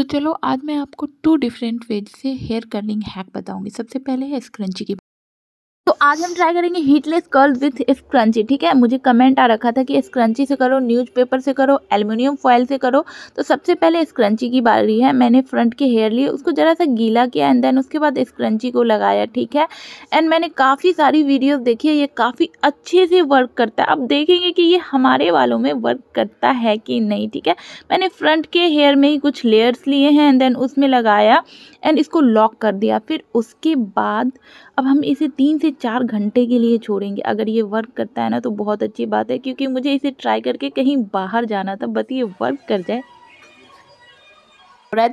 तो चलो आज मैं आपको टू डिफरेंट वेज से हेयर कर्लिंग हैक बताऊंगी सबसे पहले है स्क्रंची की आज हम ट्राई करेंगे हीटलेस कर्ल विथ स्क्रंची ठीक है मुझे कमेंट आ रखा था कि स्क्रंची से करो न्यूज़पेपर से करो एल्यूमिनियम फॉयल से करो तो सबसे पहले स्क्रंची की बारी है मैंने फ्रंट के हेयर लिए उसको ज़रा सा गीला किया एंड देन उसके बाद स्क्रंची को लगाया ठीक है एंड मैंने काफ़ी सारी वीडियोज़ देखी है ये काफ़ी अच्छे से वर्क करता है अब देखेंगे कि ये हमारे वालों में वर्क करता है कि नहीं ठीक है मैंने फ्रंट के हेयर में ही कुछ लेयर्स लिए हैं एंड देन उसमें लगाया एंड इसको लॉक कर दिया फिर उसके बाद अब हम इसे तीन से चार चार घंटे के लिए छोड़ेंगे अगर ये वर्क करता है ना तो बहुत अच्छी बात है क्योंकि मुझे इसे ट्राई करके कहीं बाहर जाना था बस ये वर्क कर जाए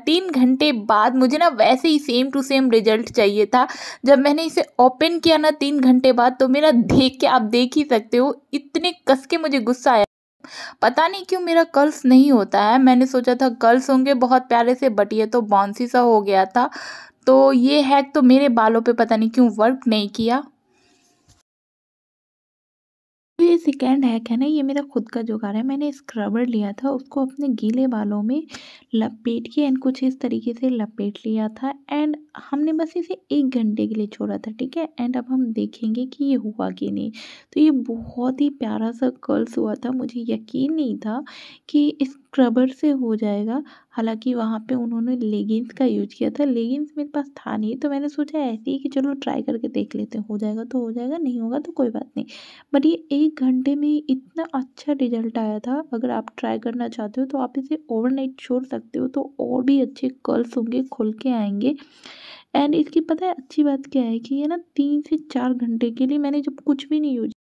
तीन घंटे बाद मुझे ना वैसे ही सेम टू सेम रिजल्ट चाहिए था जब मैंने इसे ओपन किया ना तीन घंटे बाद तो मेरा देख के आप देख ही सकते हो इतने कस के मुझे गुस्सा आया पता नहीं क्यों मेरा कर्ल्स नहीं होता है मैंने सोचा था कर्ल्स होंगे बहुत प्यारे से बट ये तो बाउंसी सा हो गया था तो ये हैक तो मेरे बालों पे पता नहीं क्यों वर्क नहीं किया सेकेंड हैक है ना ये मेरा खुद का जुगाड़ है मैंने स्क्रबर लिया था उसको अपने गीले बालों में लपेट के एंड कुछ इस तरीके से लपेट लिया था एंड हमने बस इसे एक घंटे के लिए छोड़ा था ठीक है एंड अब हम देखेंगे कि ये हुआ कि नहीं तो ये बहुत ही प्यारा सा कर्ल्स हुआ था मुझे यकीन नहीं था कि इस क्रबर से हो जाएगा हालांकि वहाँ पे उन्होंने लेगिंग्स का यूज किया था लेगिंग्स मेरे पास था नहीं तो मैंने सोचा ऐसे ही कि चलो ट्राई करके देख लेते हैं हो जाएगा तो हो जाएगा नहीं होगा तो कोई बात नहीं बट ये एक घंटे में इतना अच्छा रिजल्ट आया था अगर आप ट्राई करना चाहते हो तो आप इसे ओवरनाइट छोड़ सकते हो तो और भी अच्छे कर्ल्स होंगे खुल के आएंगे एंड इसकी पता है अच्छी बात क्या है कि ये ना तीन से चार घंटे के लिए मैंने जब कुछ भी नहीं यूज